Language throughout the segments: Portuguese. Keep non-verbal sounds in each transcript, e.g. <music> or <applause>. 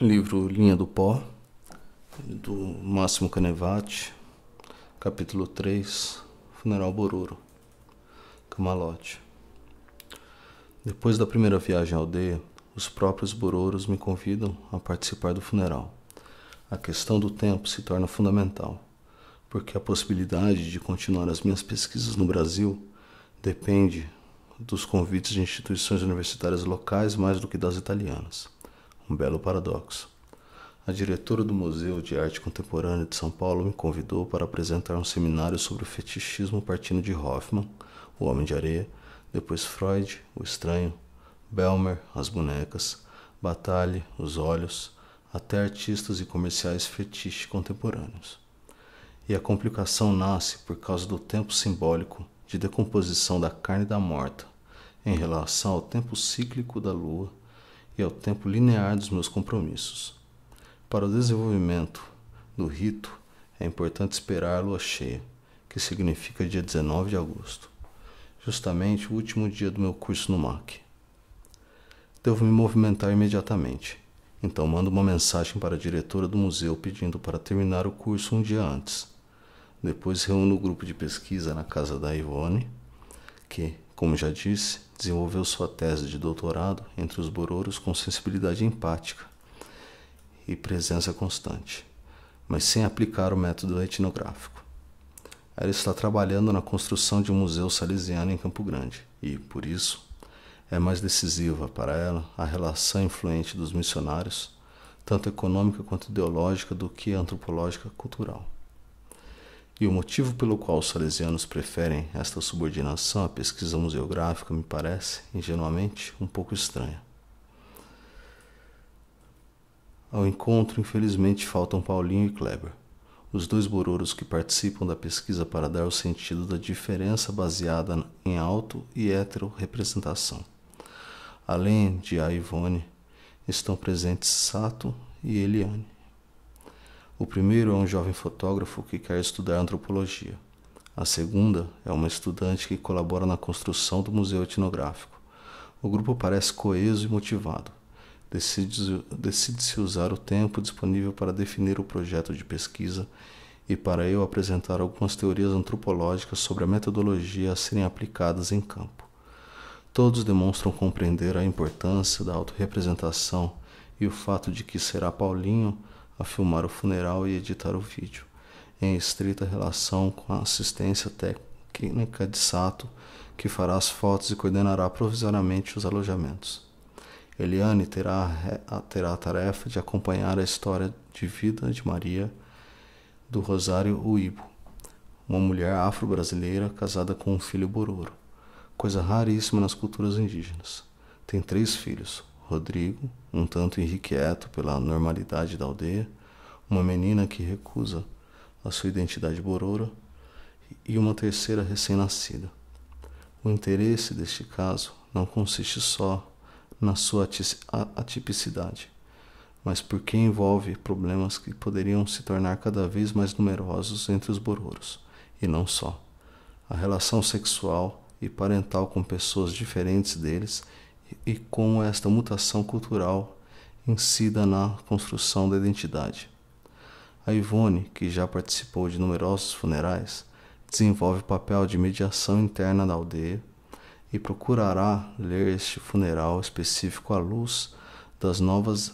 Livro Linha do Pó, do Máximo Canevati, capítulo 3, Funeral Bororo, Camalote. Depois da primeira viagem à aldeia, os próprios Bororos me convidam a participar do funeral. A questão do tempo se torna fundamental, porque a possibilidade de continuar as minhas pesquisas no Brasil depende dos convites de instituições universitárias locais mais do que das italianas um belo paradoxo. A diretora do Museu de Arte Contemporânea de São Paulo me convidou para apresentar um seminário sobre o fetichismo partindo de Hoffman, o Homem de Areia, depois Freud, o Estranho, Belmer, as bonecas, Bataille, os olhos, até artistas e comerciais fetiche contemporâneos. E a complicação nasce por causa do tempo simbólico de decomposição da carne da morta em relação ao tempo cíclico da lua e ao tempo linear dos meus compromissos. Para o desenvolvimento do rito, é importante esperar a lua cheia, que significa dia 19 de agosto, justamente o último dia do meu curso no MAC. Devo me movimentar imediatamente, então mando uma mensagem para a diretora do museu pedindo para terminar o curso um dia antes. Depois reúno o grupo de pesquisa na casa da Ivone, que, como já disse, desenvolveu sua tese de doutorado entre os bororos com sensibilidade empática e presença constante, mas sem aplicar o método etnográfico. Ela está trabalhando na construção de um museu salesiano em Campo Grande e, por isso, é mais decisiva para ela a relação influente dos missionários, tanto econômica quanto ideológica, do que antropológica cultural. E o motivo pelo qual os salesianos preferem esta subordinação à pesquisa museográfica me parece, ingenuamente, um pouco estranha. Ao encontro, infelizmente, faltam Paulinho e Kleber, os dois bororos que participam da pesquisa para dar o sentido da diferença baseada em auto e hetero representação. Além de a Ivone, estão presentes Sato e Eliane. O primeiro é um jovem fotógrafo que quer estudar antropologia. A segunda é uma estudante que colabora na construção do museu etnográfico. O grupo parece coeso e motivado. Decide-se decide usar o tempo disponível para definir o projeto de pesquisa e para eu apresentar algumas teorias antropológicas sobre a metodologia a serem aplicadas em campo. Todos demonstram compreender a importância da autorrepresentação e o fato de que será Paulinho a filmar o funeral e editar o vídeo, em estrita relação com a assistência técnica de Sato, que fará as fotos e coordenará provisoriamente os alojamentos. Eliane terá a, terá a tarefa de acompanhar a história de vida de Maria do Rosário Uibo, uma mulher afro-brasileira casada com um filho bororo, coisa raríssima nas culturas indígenas. Tem três filhos, Rodrigo, um tanto inquieto pela normalidade da aldeia, uma menina que recusa a sua identidade borora e uma terceira recém-nascida. O interesse deste caso não consiste só na sua atipicidade, mas porque envolve problemas que poderiam se tornar cada vez mais numerosos entre os bororos, e não só. A relação sexual e parental com pessoas diferentes deles e como esta mutação cultural incida na construção da identidade. A Ivone, que já participou de numerosos funerais, desenvolve o papel de mediação interna da aldeia e procurará ler este funeral específico à luz das novas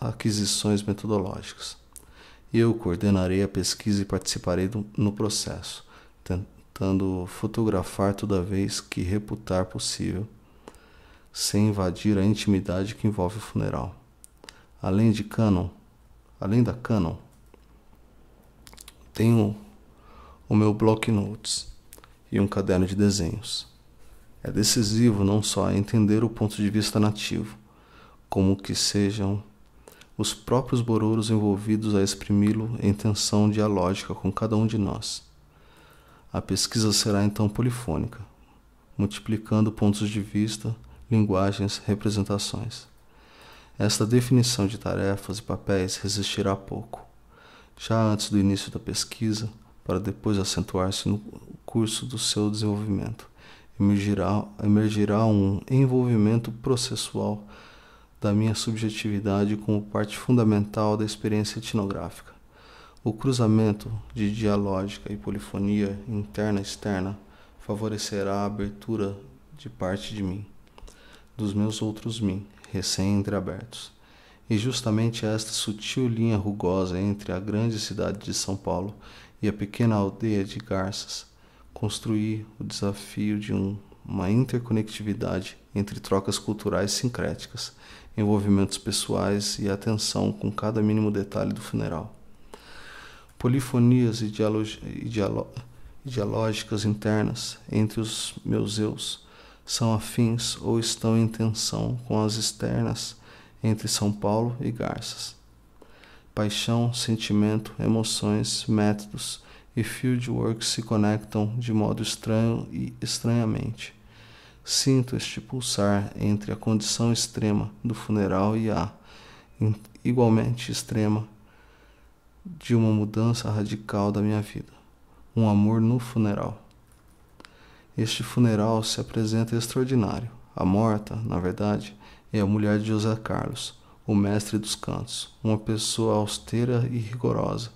aquisições metodológicas. Eu coordenarei a pesquisa e participarei do, no processo, tentando fotografar toda vez que reputar possível sem invadir a intimidade que envolve o funeral. Além de canon, além da canon, tenho o meu block notes e um caderno de desenhos. É decisivo não só entender o ponto de vista nativo, como que sejam os próprios borouros envolvidos a exprimi-lo em tensão dialógica com cada um de nós. A pesquisa será então polifônica, multiplicando pontos de vista linguagens, representações. Esta definição de tarefas e papéis resistirá pouco, já antes do início da pesquisa, para depois acentuar-se no curso do seu desenvolvimento. Emergirá, emergirá um envolvimento processual da minha subjetividade como parte fundamental da experiência etnográfica. O cruzamento de dialógica e polifonia interna e externa favorecerá a abertura de parte de mim dos meus outros mim, recém-entreabertos. E justamente esta sutil linha rugosa entre a grande cidade de São Paulo e a pequena aldeia de Garças construí o desafio de um, uma interconectividade entre trocas culturais sincréticas, envolvimentos pessoais e atenção com cada mínimo detalhe do funeral. Polifonias e, dialógicas internas entre os meus eus são afins ou estão em tensão com as externas entre São Paulo e Garças. Paixão, sentimento, emoções, métodos e fieldwork se conectam de modo estranho e estranhamente. Sinto este pulsar entre a condição extrema do funeral e a igualmente extrema de uma mudança radical da minha vida. Um amor no funeral. Este funeral se apresenta extraordinário. A morta, na verdade, é a mulher de José Carlos, o mestre dos cantos, uma pessoa austera e rigorosa,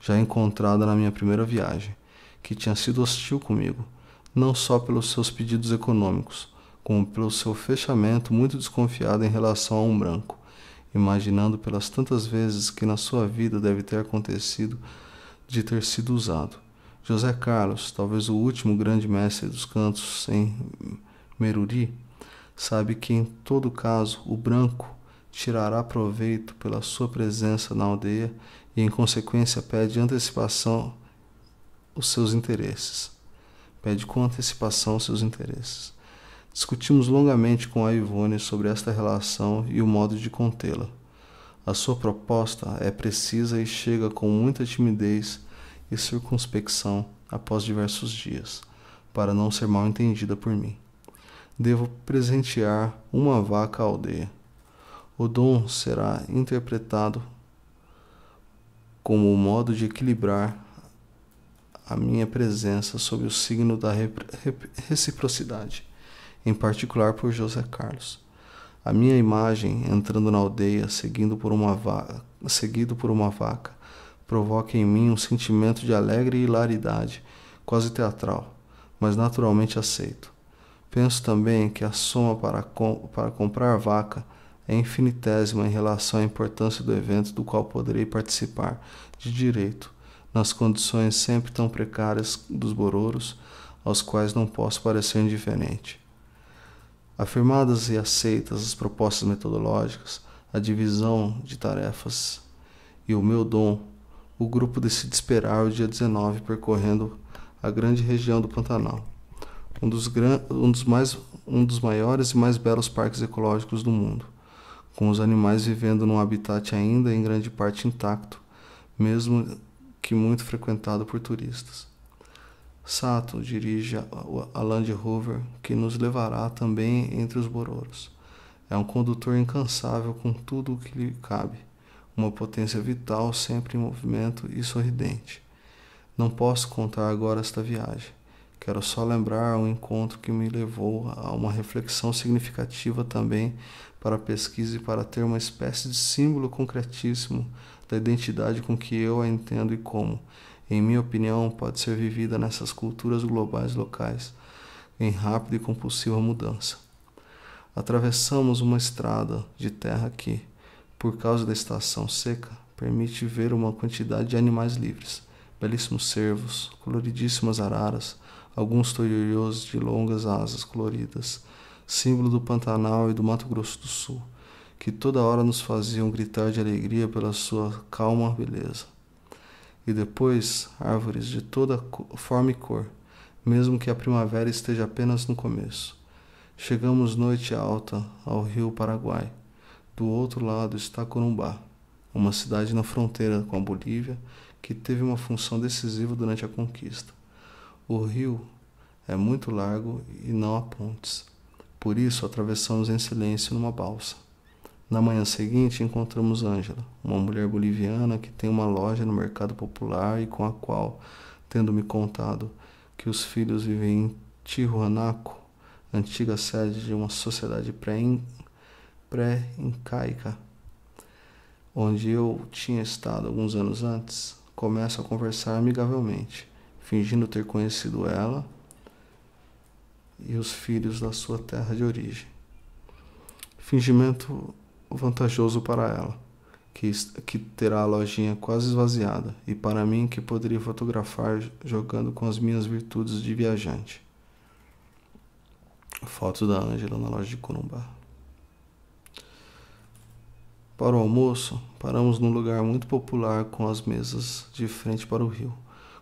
já encontrada na minha primeira viagem, que tinha sido hostil comigo, não só pelos seus pedidos econômicos, como pelo seu fechamento muito desconfiado em relação a um branco, imaginando pelas tantas vezes que na sua vida deve ter acontecido de ter sido usado. José Carlos, talvez o último grande mestre dos cantos em Meruri, sabe que em todo caso o branco tirará proveito pela sua presença na aldeia e em consequência pede antecipação os seus interesses. Pede com antecipação os seus interesses. Discutimos longamente com a Ivone sobre esta relação e o modo de contê-la. A sua proposta é precisa e chega com muita timidez e circunspecção após diversos dias, para não ser mal entendida por mim. Devo presentear uma vaca à aldeia. O dom será interpretado como o um modo de equilibrar a minha presença sob o signo da reciprocidade, em particular por José Carlos. A minha imagem entrando na aldeia, seguido por uma seguido por uma vaca provoca em mim um sentimento de alegre hilaridade, quase teatral, mas naturalmente aceito. Penso também que a soma para, com, para comprar vaca é infinitésima em relação à importância do evento do qual poderei participar de direito, nas condições sempre tão precárias dos bororos, aos quais não posso parecer indiferente. Afirmadas e aceitas as propostas metodológicas, a divisão de tarefas e o meu dom o grupo decide esperar o dia 19 percorrendo a grande região do Pantanal, um dos, gran... um dos, mais... um dos maiores e mais belos parques ecológicos do mundo, com os animais vivendo num habitat ainda em grande parte intacto, mesmo que muito frequentado por turistas. Sato dirige a Land Rover, que nos levará também entre os bororos. É um condutor incansável com tudo o que lhe cabe uma potência vital sempre em movimento e sorridente. Não posso contar agora esta viagem. Quero só lembrar um encontro que me levou a uma reflexão significativa também para a pesquisa e para ter uma espécie de símbolo concretíssimo da identidade com que eu a entendo e como, em minha opinião, pode ser vivida nessas culturas globais locais em rápida e compulsiva mudança. Atravessamos uma estrada de terra que, por causa da estação seca, permite ver uma quantidade de animais livres, belíssimos cervos, coloridíssimas araras, alguns toioriosos de longas asas coloridas, símbolo do Pantanal e do Mato Grosso do Sul, que toda hora nos faziam gritar de alegria pela sua calma beleza. E depois, árvores de toda forma e cor, mesmo que a primavera esteja apenas no começo. Chegamos noite alta ao rio Paraguai do outro lado está Corumbá, uma cidade na fronteira com a Bolívia que teve uma função decisiva durante a conquista. O rio é muito largo e não há pontes. Por isso, atravessamos em silêncio numa balsa. Na manhã seguinte, encontramos Ângela, uma mulher boliviana que tem uma loja no mercado popular e com a qual, tendo me contado que os filhos vivem em Tijuanaco, antiga sede de uma sociedade pré pré-incaica, onde eu tinha estado alguns anos antes, começo a conversar amigavelmente, fingindo ter conhecido ela e os filhos da sua terra de origem. Fingimento vantajoso para ela, que, que terá a lojinha quase esvaziada, e para mim, que poderia fotografar jogando com as minhas virtudes de viajante. Foto da Ângela na loja de Corumbá. Para o almoço, paramos num lugar muito popular com as mesas de frente para o rio.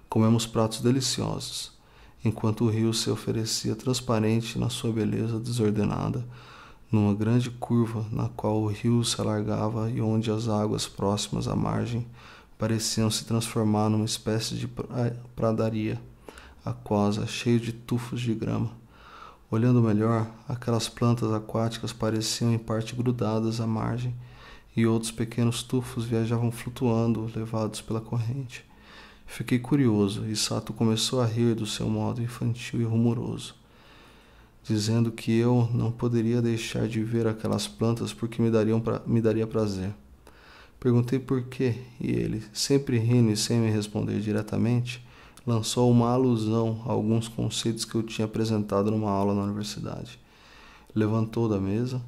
Comemos pratos deliciosos, enquanto o rio se oferecia transparente na sua beleza desordenada, numa grande curva na qual o rio se alargava e onde as águas próximas à margem pareciam se transformar numa espécie de pradaria aquosa, cheia de tufos de grama. Olhando melhor, aquelas plantas aquáticas pareciam em parte grudadas à margem e outros pequenos tufos viajavam flutuando, levados pela corrente. Fiquei curioso e Sato começou a rir do seu modo infantil e rumoroso, dizendo que eu não poderia deixar de ver aquelas plantas porque me, dariam pra, me daria prazer. Perguntei por quê e ele, sempre rindo e sem me responder diretamente, lançou uma alusão a alguns conceitos que eu tinha apresentado numa aula na universidade. Levantou da mesa,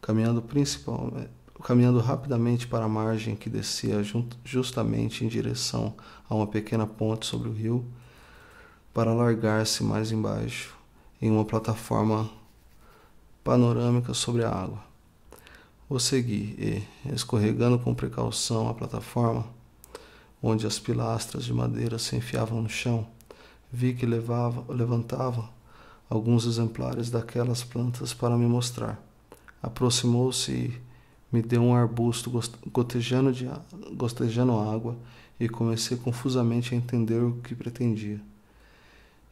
caminhando principalmente caminhando rapidamente para a margem que descia justamente em direção a uma pequena ponte sobre o rio, para largar-se mais embaixo, em uma plataforma panorâmica sobre a água. O segui e, escorregando com precaução a plataforma, onde as pilastras de madeira se enfiavam no chão, vi que levava, levantava alguns exemplares daquelas plantas para me mostrar. Aproximou-se e me deu um arbusto gotejando, de, gotejando água e comecei confusamente a entender o que pretendia.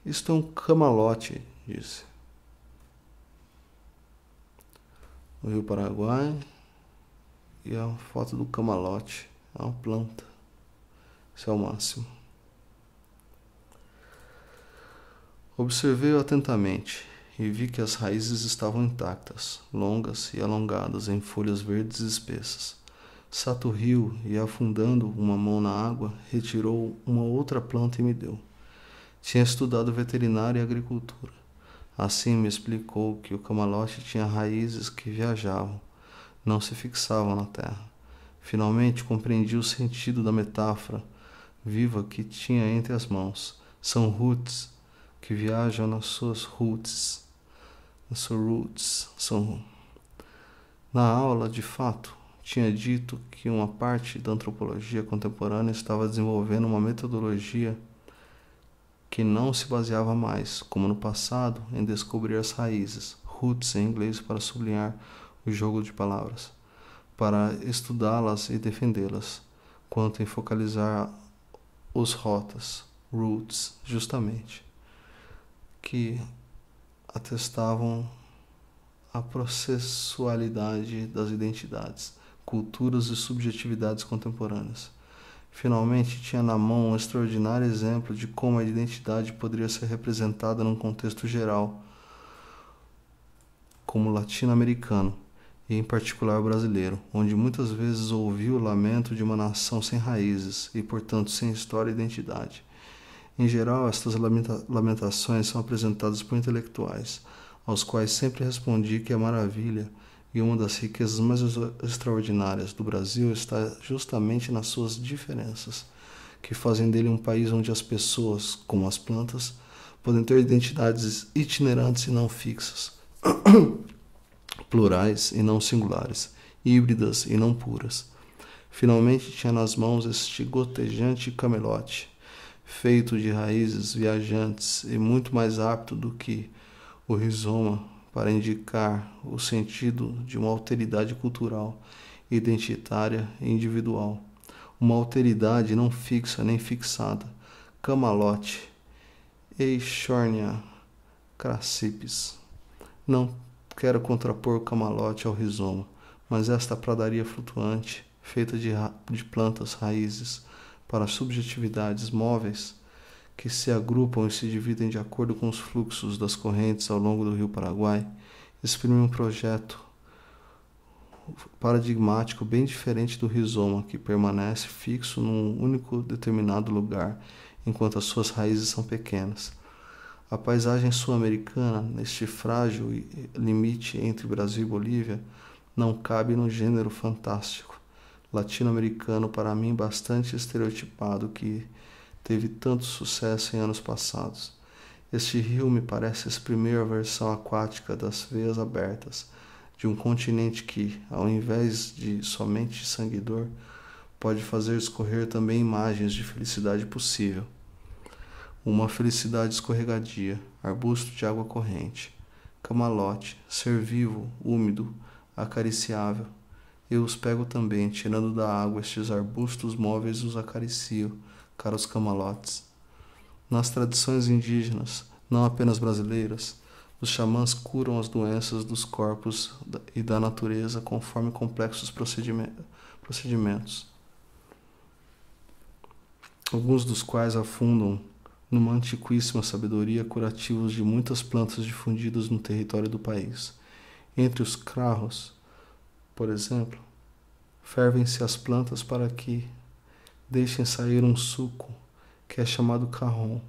Isto é um camalote, disse. O Rio Paraguai e a foto do camalote. É uma planta. Isso é o máximo. Observei-o atentamente e vi que as raízes estavam intactas, longas e alongadas em folhas verdes espessas. Sato riu e, afundando uma mão na água, retirou uma outra planta e me deu. Tinha estudado veterinária e agricultura. Assim me explicou que o camalote tinha raízes que viajavam, não se fixavam na terra. Finalmente compreendi o sentido da metáfora viva que tinha entre as mãos. São roots que viajam nas suas roots sou roots, são na aula, de fato, tinha dito que uma parte da antropologia contemporânea estava desenvolvendo uma metodologia que não se baseava mais, como no passado, em descobrir as raízes, roots em inglês para sublinhar o jogo de palavras, para estudá-las e defendê-las, quanto em focalizar os rotas, roots, justamente, que atestavam a processualidade das identidades, culturas e subjetividades contemporâneas. Finalmente, tinha na mão um extraordinário exemplo de como a identidade poderia ser representada num contexto geral, como latino-americano, e em particular brasileiro, onde muitas vezes ouvi o lamento de uma nação sem raízes e, portanto, sem história e identidade. Em geral, estas lamentações são apresentadas por intelectuais, aos quais sempre respondi que a é maravilha e uma das riquezas mais extraordinárias do Brasil está justamente nas suas diferenças, que fazem dele um país onde as pessoas, como as plantas, podem ter identidades itinerantes e não fixas, <coughs> plurais e não singulares, híbridas e não puras. Finalmente tinha nas mãos este gotejante camelote feito de raízes viajantes e muito mais apto do que o rizoma para indicar o sentido de uma alteridade cultural, identitária e individual. Uma alteridade não fixa nem fixada. Camalote, Eixórnia, Crassipes. Não quero contrapor o camalote ao rizoma, mas esta pradaria flutuante, feita de, de plantas raízes, para subjetividades móveis que se agrupam e se dividem de acordo com os fluxos das correntes ao longo do rio Paraguai, exprime um projeto paradigmático bem diferente do rizoma, que permanece fixo num único determinado lugar, enquanto as suas raízes são pequenas. A paisagem sul-americana, neste frágil limite entre Brasil e Bolívia, não cabe no gênero fantástico latino-americano para mim bastante estereotipado que teve tanto sucesso em anos passados. Este rio me parece exprimir a versão aquática das veias abertas de um continente que, ao invés de somente sanguidor, pode fazer escorrer também imagens de felicidade possível. Uma felicidade escorregadia, arbusto de água corrente, camalote, ser vivo, úmido, acariciável, eu os pego também, tirando da água estes arbustos móveis, os acaricio, caros camalotes. Nas tradições indígenas, não apenas brasileiras, os xamãs curam as doenças dos corpos e da natureza conforme complexos procedimentos, alguns dos quais afundam numa antiquíssima sabedoria curativos de muitas plantas difundidas no território do país. Entre os crarros, por exemplo, fervem-se as plantas para que deixem sair um suco que é chamado carron,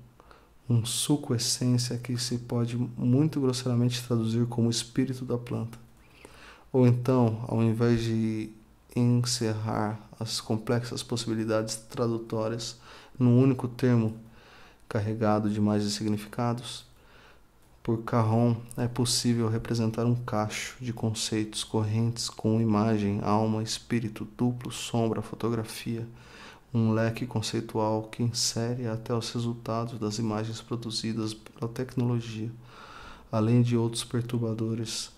um suco essência que se pode muito grosseiramente traduzir como espírito da planta. Ou então, ao invés de encerrar as complexas possibilidades tradutórias num único termo carregado de mais de significados, por Carron, é possível representar um cacho de conceitos correntes com imagem, alma, espírito, duplo, sombra, fotografia, um leque conceitual que insere até os resultados das imagens produzidas pela tecnologia, além de outros perturbadores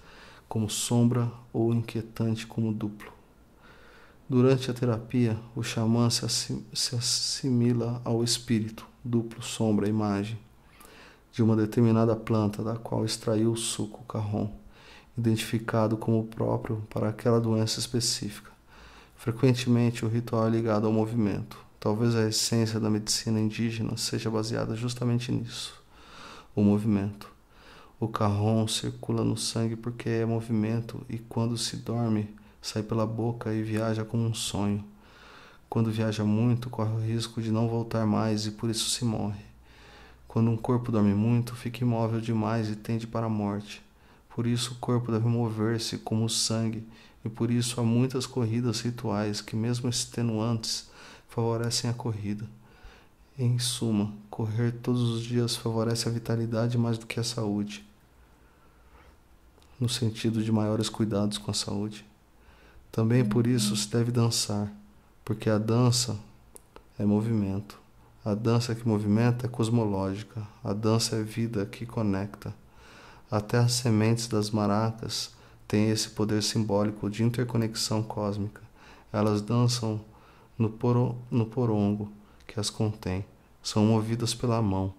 como sombra ou inquietante como duplo. Durante a terapia, o xamã se assimila ao espírito, duplo sombra, imagem de uma determinada planta da qual extraiu o suco carrom, identificado como próprio para aquela doença específica. Frequentemente, o ritual é ligado ao movimento. Talvez a essência da medicina indígena seja baseada justamente nisso o movimento. O carrom circula no sangue porque é movimento e quando se dorme, sai pela boca e viaja como um sonho. Quando viaja muito, corre o risco de não voltar mais e por isso se morre. Quando um corpo dorme muito, fica imóvel demais e tende para a morte. Por isso o corpo deve mover-se como o sangue, e por isso há muitas corridas rituais que, mesmo extenuantes, favorecem a corrida. Em suma, correr todos os dias favorece a vitalidade mais do que a saúde, no sentido de maiores cuidados com a saúde. Também por isso se deve dançar, porque a dança é movimento. A dança que movimenta é cosmológica, a dança é vida que conecta. Até as sementes das maracas têm esse poder simbólico de interconexão cósmica. Elas dançam no, poro, no porongo que as contém, são movidas pela mão,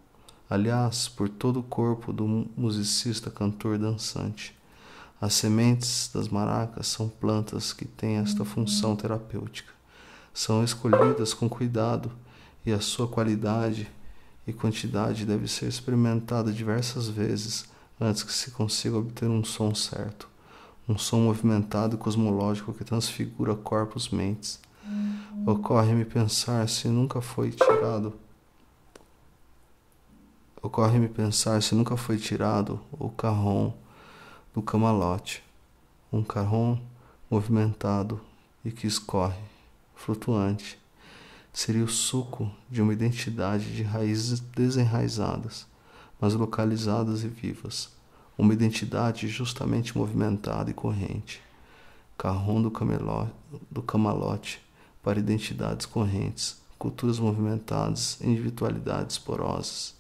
aliás, por todo o corpo do musicista cantor dançante. As sementes das maracas são plantas que têm esta função terapêutica. São escolhidas com cuidado e a sua qualidade e quantidade deve ser experimentada diversas vezes antes que se consiga obter um som certo, um som movimentado e cosmológico que transfigura corpos mentes. Uhum. Ocorre-me pensar se nunca foi tirado. Ocorre-me pensar se nunca foi tirado o carrom do camalote, um carrom movimentado e que escorre, flutuante, seria o suco de uma identidade de raízes desenraizadas, mas localizadas e vivas, uma identidade justamente movimentada e corrente. Carron do, cameló, do camalote para identidades correntes, culturas movimentadas, individualidades porosas,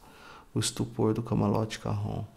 o estupor do camalote Carron.